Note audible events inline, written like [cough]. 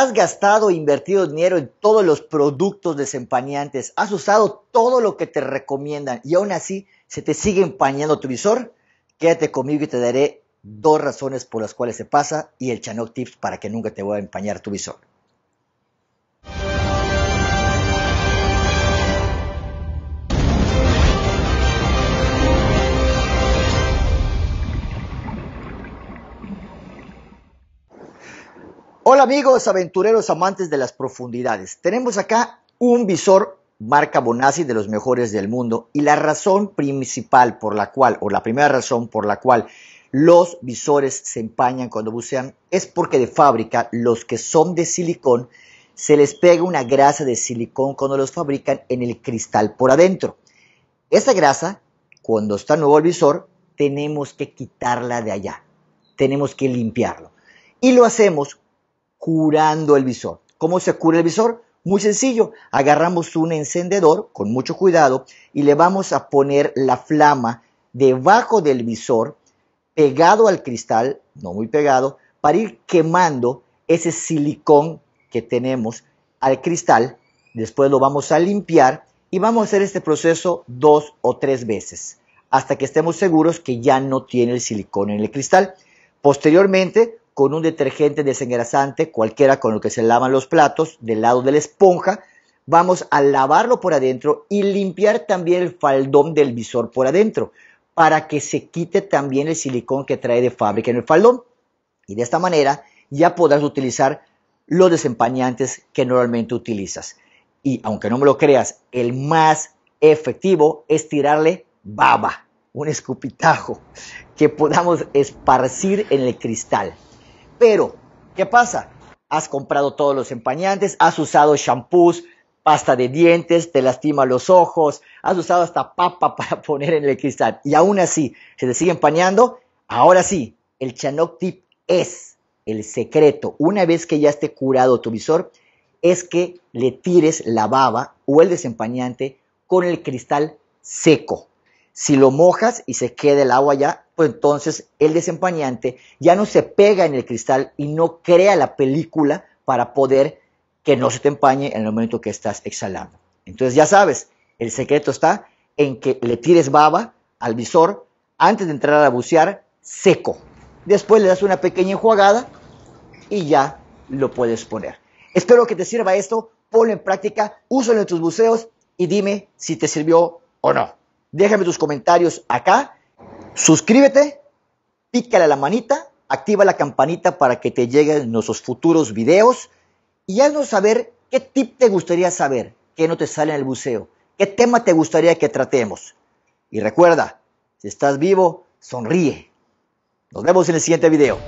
Has gastado, e invertido dinero en todos los productos desempañantes. Has usado todo lo que te recomiendan y aún así se te sigue empañando tu visor. Quédate conmigo y te daré dos razones por las cuales se pasa y el Chanok Tips para que nunca te vuelva a empañar tu visor. Hola amigos aventureros amantes de las profundidades. Tenemos acá un visor marca Bonazzi de los mejores del mundo y la razón principal por la cual, o la primera razón por la cual los visores se empañan cuando bucean es porque de fábrica los que son de silicón se les pega una grasa de silicón cuando los fabrican en el cristal por adentro. Esa grasa, cuando está nuevo el visor, tenemos que quitarla de allá, tenemos que limpiarlo. Y lo hacemos curando el visor. ¿Cómo se cura el visor? Muy sencillo, agarramos un encendedor con mucho cuidado y le vamos a poner la flama debajo del visor, pegado al cristal, no muy pegado, para ir quemando ese silicón que tenemos al cristal. Después lo vamos a limpiar y vamos a hacer este proceso dos o tres veces hasta que estemos seguros que ya no tiene el silicón en el cristal. Posteriormente con un detergente desengrasante, cualquiera con lo que se lavan los platos, del lado de la esponja, vamos a lavarlo por adentro y limpiar también el faldón del visor por adentro, para que se quite también el silicón que trae de fábrica en el faldón. Y de esta manera ya podrás utilizar los desempañantes que normalmente utilizas. Y aunque no me lo creas, el más efectivo es tirarle baba, un escupitajo, que podamos esparcir en el cristal. Pero, ¿qué pasa? Has comprado todos los empañantes, has usado shampoos, pasta de dientes, te lastima los ojos, has usado hasta papa [laughs] para poner en el cristal y aún así se te sigue empañando. Ahora sí, el Chanok tip es el secreto. Una vez que ya esté curado tu visor, es que le tires la baba o el desempañante con el cristal seco. Si lo mojas y se queda el agua ya, pues entonces el desempañante ya no se pega en el cristal y no crea la película para poder que no se te empañe en el momento que estás exhalando. Entonces ya sabes, el secreto está en que le tires baba al visor antes de entrar a bucear seco. Después le das una pequeña enjuagada y ya lo puedes poner. Espero que te sirva esto, ponlo en práctica, úsalo en tus buceos y dime si te sirvió o no. Déjame tus comentarios acá Suscríbete, pícale a la manita, activa la campanita para que te lleguen nuestros futuros videos y haznos saber qué tip te gustaría saber, qué no te sale en el buceo, qué tema te gustaría que tratemos. Y recuerda, si estás vivo, sonríe. Nos vemos en el siguiente video.